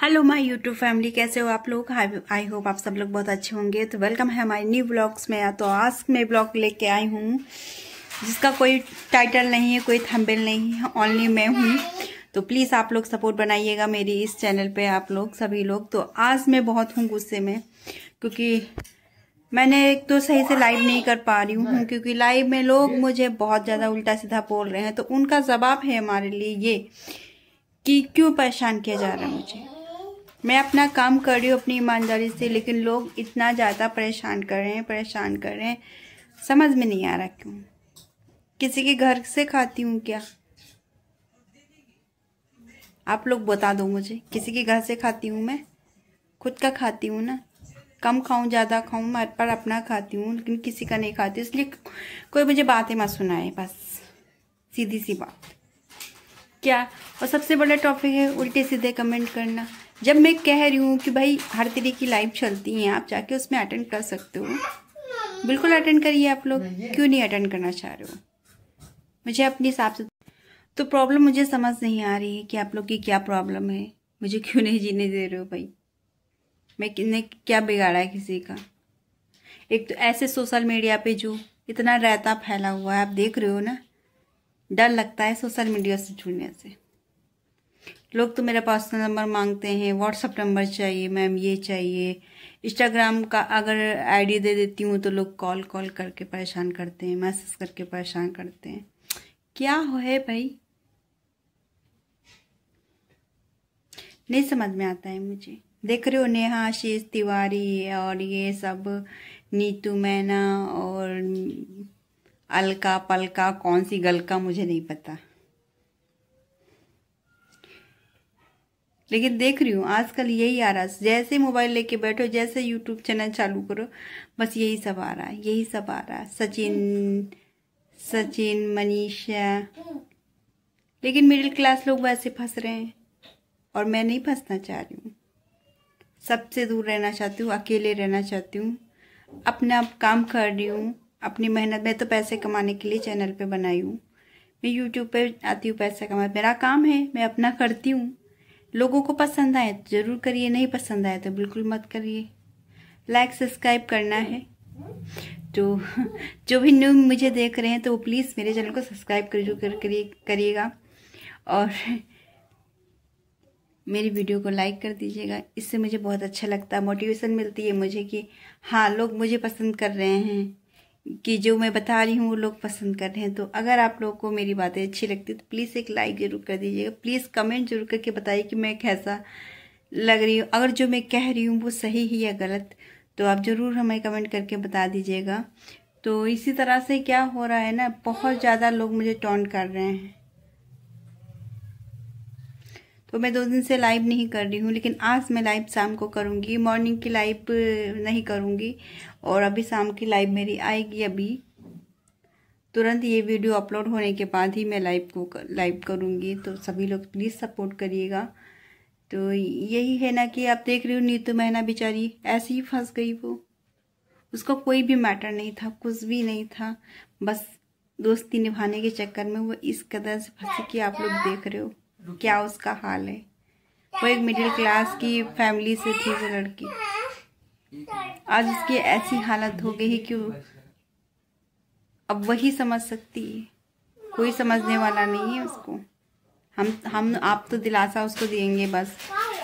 hello my YouTube family कैसे हो आप लोग आई होप आप सब लोग बहुत अच्छे होंगे तो वेलकम है हमारे न्यू ब्लॉग्स में तो आज मैं ब्लॉग लेके आई हूँ जिसका कोई टाइटल नहीं है कोई थंबनेल नहीं है ओनली मैं हूँ तो प्लीज़ आप लोग सपोर्ट बनाइएगा मेरी इस चैनल पे आप लोग सभी लोग तो आज मैं बहुत हूँ गुस्से में क्योंकि मैंने एक तो सही से लाइव नहीं कर पा रही हूँ क्योंकि लाइव में लोग मुझे बहुत ज़्यादा उल्टा सीधा बोल रहे हैं तो उनका जवाब है हमारे लिए ये कि क्यों परेशान किया जा रहा है मुझे मैं अपना काम कर रही हूँ अपनी ईमानदारी से लेकिन लोग इतना ज़्यादा परेशान कर रहे हैं परेशान कर रहे हैं समझ में नहीं आ रहा क्यों किसी के घर से खाती हूँ क्या आप लोग बता दो मुझे किसी के घर से खाती हूँ मैं खुद का खाती हूँ ना कम खाऊं ज़्यादा खाऊं मैं पर अपना खाती हूँ लेकिन किसी का नहीं खाती इसलिए कोई मुझे बातें मत सुनाए बस सीधी सी बात क्या और सबसे बड़ा टॉपिक है उल्टे सीधे कमेंट करना जब मैं कह रही हूँ कि भाई हर तरह की लाइव चलती हैं आप जाके उसमें अटेंड कर सकते हो बिल्कुल अटेंड करिए आप लोग क्यों नहीं अटेंड करना चाह रहे हो मुझे अपने हिसाब से तो प्रॉब्लम मुझे समझ नहीं आ रही है कि आप लोग की क्या प्रॉब्लम है मुझे क्यों नहीं जीने दे रहे हो भाई मैं किने क्या बिगाड़ा है किसी का एक तो ऐसे सोशल मीडिया पे जो इतना रहता फैला हुआ है आप देख रहे हो ना डर लगता है सोशल मीडिया से जुड़ने से लोग तो मेरा पर्सनल नंबर मांगते हैं व्हाट्सअप नंबर चाहिए मैम ये चाहिए इंस्टाग्राम का अगर आईडी दे देती हूँ तो लोग कॉल कॉल करके परेशान करते हैं मैसेज करके परेशान करते हैं क्या हो है भाई नहीं समझ में आता है मुझे देख रहे हो नेहा आशीष तिवारी और ये सब नीतू मैना और अलका पलका कौन सी गलका मुझे नहीं पता लेकिन देख रही हूँ आजकल यही आ रहा है जैसे मोबाइल लेके बैठो जैसे यूट्यूब चैनल चालू करो बस यही सब आ रहा है यही सब आ रहा है सचिन सचिन मनीषा लेकिन मिडिल क्लास लोग वैसे फंस रहे हैं और मैं नहीं फंसना चाह रही हूँ सबसे दूर रहना चाहती हूँ अकेले रहना चाहती हूँ अपना काम कर रही हूँ अपनी मेहनत में तो पैसे कमाने के लिए चैनल पे बनाई हूँ मैं यूट्यूब पे आती हूँ पैसा कमा मेरा काम है मैं अपना करती हूँ लोगों को पसंद आए तो ज़रूर करिए नहीं पसंद आए तो बिल्कुल मत करिए लाइक सब्सक्राइब करना है तो जो भी न्यू मुझे देख रहे हैं तो वो प्लीज़ मेरे चैनल को सब्सक्राइब कर करिए करिएगा और मेरी वीडियो को लाइक कर दीजिएगा इससे मुझे बहुत अच्छा लगता है मोटिवेशन मिलती है मुझे कि हाँ लोग मुझे पसंद कर रहे हैं कि जो मैं बता रही हूँ वो लोग पसंद कर रहे हैं तो अगर आप लोगों को मेरी बातें अच्छी लगती तो प्लीज़ एक लाइक ज़रूर कर दीजिएगा प्लीज़ कमेंट जरूर करके बताइए कि मैं कैसा लग रही हूँ अगर जो मैं कह रही हूँ वो सही ही या गलत तो आप ज़रूर हमें कमेंट करके बता दीजिएगा तो इसी तरह से क्या हो रहा है ना बहुत ज़्यादा लोग मुझे टॉन्ट कर रहे हैं तो मैं दो दिन से लाइव नहीं कर रही हूँ लेकिन आज मैं लाइव शाम को करूँगी मॉर्निंग की लाइव नहीं करूँगी और अभी शाम की लाइव मेरी आएगी अभी तुरंत ये वीडियो अपलोड होने के बाद ही मैं लाइव को लाइव करूँगी तो सभी लोग प्लीज़ सपोर्ट करिएगा तो यही है ना कि आप देख रहे हो नीतू महना बेचारी ऐसे ही फंस गई वो उसका कोई भी मैटर नहीं था कुछ भी नहीं था बस दोस्ती निभाने के चक्कर में वो इस कदर से फंसी कि आप लोग देख रहे हो क्या उसका हाल है वो एक मिडिल क्लास की फैमिली से थी वो लड़की आज उसकी ऐसी हालत हो गई है कि अब वही समझ सकती है कोई समझने वाला नहीं है उसको हम हम आप तो दिलासा उसको देंगे बस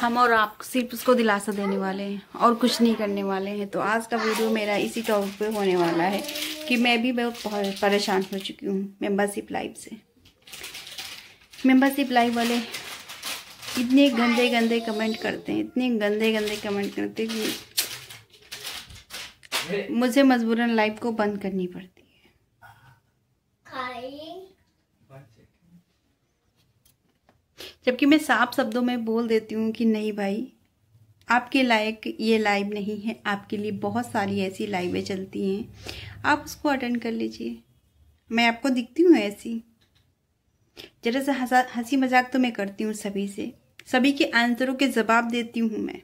हम और आप सिर्फ उसको दिलासा देने वाले हैं और कुछ नहीं करने वाले हैं तो आज का वीडियो मेरा इसी टॉपिक पे होने वाला है कि मैं भी बहुत परेशान हो चुकी हूँ मेम्बरशिप लाइफ से मेंबरशिप लाइव वाले इतने गंदे गंदे कमेंट करते हैं इतने गंदे गंदे कमेंट करते हैं कि मुझे मजबूरन लाइव को बंद करनी पड़ती है जबकि मैं साफ शब्दों में बोल देती हूँ कि नहीं भाई आपके लायक ये लाइव नहीं है आपके लिए बहुत सारी ऐसी लाइवें चलती हैं आप उसको अटेंड कर लीजिए मैं आपको दिखती हूँ ऐसी जरा सा हंसी मजाक तो मैं करती हूँ सभी से सभी के आंसरों के जवाब देती हूँ मैं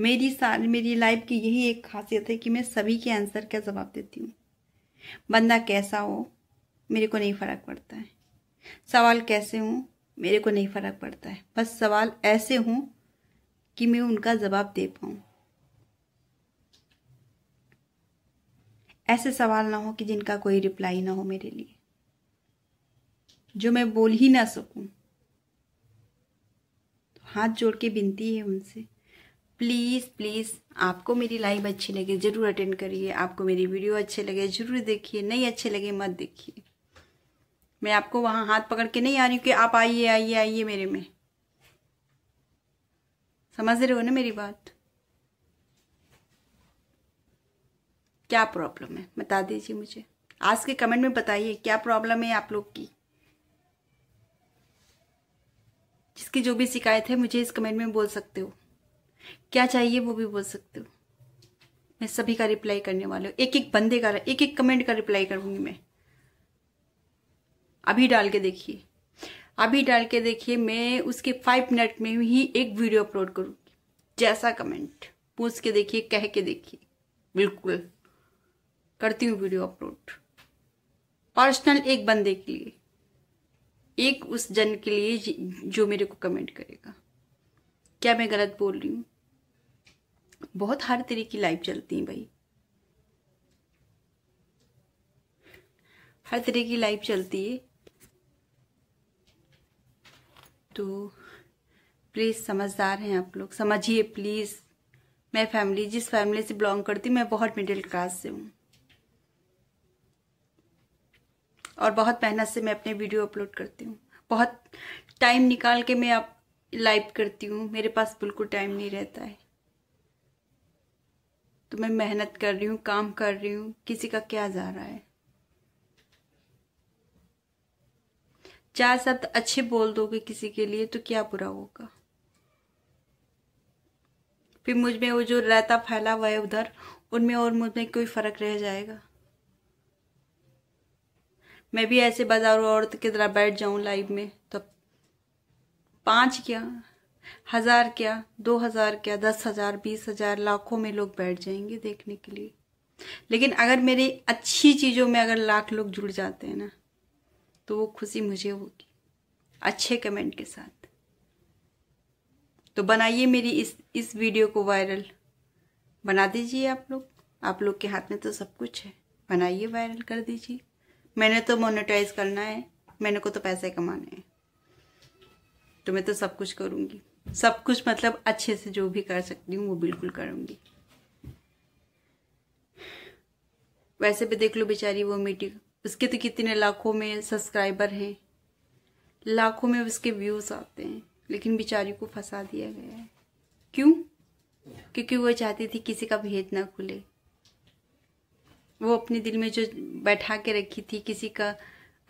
मेरी साल मेरी लाइफ की यही एक खासियत है कि मैं सभी के आंसर का जवाब देती हूँ बंदा कैसा हो मेरे को नहीं फ़र्क पड़ता है सवाल कैसे हों मेरे को नहीं फ़र्क पड़ता है बस सवाल ऐसे हों कि मैं उनका जवाब दे पाऊँ ऐसे सवाल ना हो कि जिनका कोई रिप्लाई ना हो मेरे लिए जो मैं बोल ही ना सकूं तो हाथ जोड़ के विनती है उनसे प्लीज़ प्लीज़ आपको मेरी लाइव अच्छी लगे ज़रूर अटेंड करिए आपको मेरी वीडियो अच्छे लगे ज़रूर देखिए नहीं अच्छे लगे मत देखिए मैं आपको वहाँ हाथ पकड़ के नहीं आ रही हूँ कि आप आइए आइए आइए मेरे में समझ रहे हो ना मेरी बात क्या प्रॉब्लम है बता दीजिए मुझे आज के कमेंट में बताइए क्या प्रॉब्लम है आप लोग की जिसकी जो भी शिकायत है मुझे इस कमेंट में बोल सकते हो क्या चाहिए वो भी बोल सकते हो मैं सभी का रिप्लाई करने वाले हूँ एक एक बंदे का एक एक कमेंट का रिप्लाई करूंगी मैं अभी डाल के देखिए अभी डाल के देखिए मैं उसके फाइव मिनट में ही एक वीडियो अपलोड करूंगी जैसा कमेंट पूछ के देखिए कह के देखिए बिल्कुल करती हूँ वीडियो अपलोड पर्सनल एक बंदे के लिए एक उस जन के लिए जो मेरे को कमेंट करेगा क्या मैं गलत बोल रही हूँ बहुत हर तरह की लाइफ चलती है भाई हर तरह की लाइफ चलती है तो प्लीज़ समझदार हैं आप लोग समझिए प्लीज़ मैं फैमिली जिस फैमिली से बिलोंग करती मैं बहुत मिडिल क्लास से हूँ और बहुत मेहनत से मैं अपने वीडियो अपलोड करती हूँ बहुत टाइम निकाल के मैं आप लाइव करती हूँ मेरे पास बिल्कुल टाइम नहीं रहता है तो मैं मेहनत कर रही हूँ काम कर रही हूँ किसी का क्या जा रहा है चार शब्द अच्छे बोल दोगे किसी के लिए तो क्या बुरा होगा फिर मुझ में वो जो रहता फैला हुआ है उधर उनमें और मुझ में कोई फर्क रह जाएगा मैं भी ऐसे बाजार औरत की तरह बैठ जाऊं लाइव में तो पाँच क्या हजार क्या दो हजार क्या दस हजार बीस हजार लाखों में लोग बैठ जाएंगे देखने के लिए लेकिन अगर मेरी अच्छी चीज़ों में अगर लाख लोग जुड़ जाते हैं ना तो वो खुशी मुझे होगी अच्छे कमेंट के साथ तो बनाइए मेरी इस इस वीडियो को वायरल बना दीजिए आप लोग आप लोग के हाथ में तो सब कुछ है बनाइए वायरल कर दीजिए मैंने तो मोनेटाइज करना है मैंने को तो पैसे कमाने हैं तो मैं तो सब कुछ करूँगी सब कुछ मतलब अच्छे से जो भी कर सकती हूँ वो बिल्कुल करूँगी वैसे भी देख लो बेचारी वो मीटिंग उसके तो कितने लाखों में सब्सक्राइबर हैं लाखों में उसके व्यूज आते हैं लेकिन बेचारी को फंसा दिया गया है क्यों क्योंकि वो चाहती थी किसी का भेद ना खुले वो अपने दिल में जो बैठा के रखी थी किसी का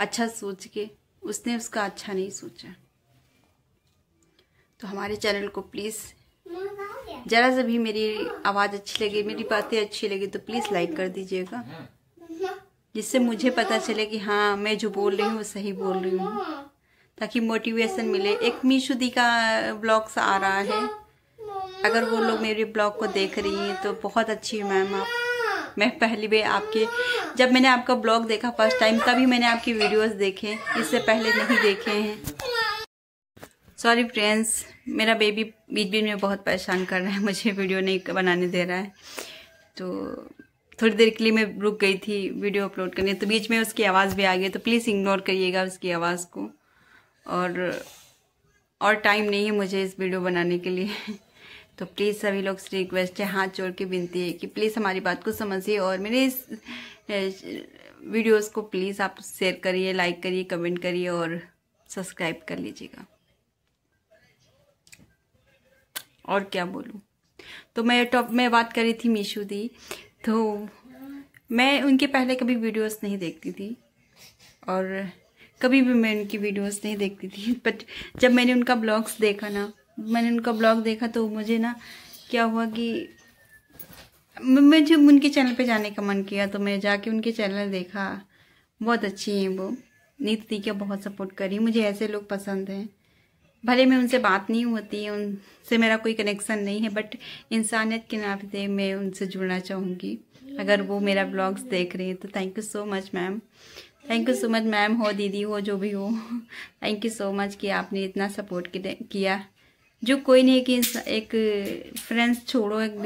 अच्छा सोच के उसने उसका अच्छा नहीं सोचा तो हमारे चैनल को प्लीज़ ज़रा सा भी मेरी आवाज़ अच्छी लगे मेरी बातें अच्छी लगे तो प्लीज़ लाइक कर दीजिएगा जिससे मुझे पता चले कि हाँ मैं जो बोल रही हूँ वो सही बोल रही हूँ ताकि मोटिवेशन मिले एक मीशुदी का ब्लॉग्स आ रहा है अगर वो लोग मेरे ब्लॉग को देख रही हैं तो बहुत अच्छी है मैम आप मैं पहली बार आपके जब मैंने आपका ब्लॉग देखा फर्स्ट टाइम तभी मैंने आपकी वीडियोस देखे इससे पहले नहीं देखे हैं सॉरी फ्रेंड्स मेरा बेबी बीच बीच में बहुत परेशान कर रहा है मुझे वीडियो नहीं बनाने दे रहा है तो थोड़ी देर के लिए मैं रुक गई थी वीडियो अपलोड करने तो बीच में उसकी आवाज़ भी आ गई तो प्लीज़ इग्नोर करिएगा उसकी आवाज़ को और और टाइम नहीं है मुझे इस वीडियो बनाने के लिए तो प्लीज़ सभी लोग से रिक्वेस्ट है हाथ जोड़ के विनती है कि प्लीज़ हमारी बात को समझिए और मेरे इस वीडियोस को प्लीज़ आप शेयर करिए लाइक करिए कमेंट करिए और सब्सक्राइब कर लीजिएगा और क्या बोलूँ तो मैं टॉप में बात कर रही थी मीशो दी तो मैं उनके पहले कभी वीडियोस नहीं देखती थी और कभी भी मैं उनकी वीडियोस नहीं देखती थी बट जब मैंने उनका ब्लॉग्स देखा ना मैंने उनका ब्लॉग देखा तो मुझे ना क्या हुआ कि मुझे उनके चैनल पे जाने का मन किया तो मैं जाके उनके चैनल देखा बहुत अच्छी हैं वो नीति दी का बहुत सपोर्ट करी मुझे ऐसे लोग पसंद हैं भले मैं उनसे बात नहीं होती उनसे मेरा कोई कनेक्शन नहीं है बट इंसानियत के नाते मैं उनसे जुड़ना चाहूँगी अगर वो मेरा ब्लॉग्स देख रहे हैं तो thank you so much ma'am thank you so much ma'am हो दीदी हो जो भी हो थैंक यू सो मच कि आपने इतना सपोर्ट किया जो कोई नहीं कि एक फ्रेंड्स छोड़ो एक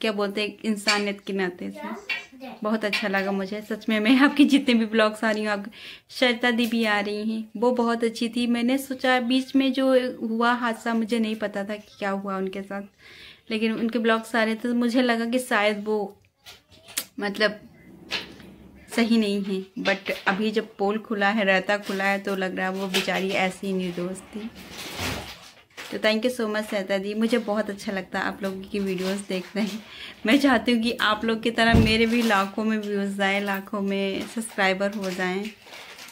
क्या बोलते हैं इंसानियत के नाते से बहुत अच्छा लगा मुझे सच में मैं आपकी जितने भी ब्लॉग्स आ रही हूँ आप शरता भी आ रही हैं वो बहुत अच्छी थी मैंने सोचा बीच में जो हुआ हादसा मुझे नहीं पता था कि क्या हुआ उनके साथ लेकिन उनके ब्लॉग्स आ रहे थे तो मुझे लगा कि शायद वो मतलब सही नहीं है बट अभी जब पोल खुला है रहता खुला है तो लग रहा है वो बेचारी ऐसी निर्दोष थी तो थैंक यू सो मच सहता दी मुझे बहुत अच्छा लगता है आप लोगों की वीडियोस हैं मैं चाहती हूँ कि आप लोग की तरह मेरे भी लाखों में व्यूज़ जाएँ लाखों में सब्सक्राइबर हो जाएँ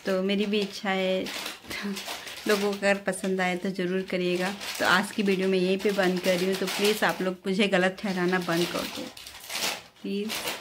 तो मेरी भी इच्छा है तो लोगों को अगर पसंद आए तो ज़रूर करिएगा तो आज की वीडियो मैं यहीं पे बंद कर रही हूँ तो प्लीज़ आप लोग मुझे गलत ठहराना बंद कर दो प्लीज़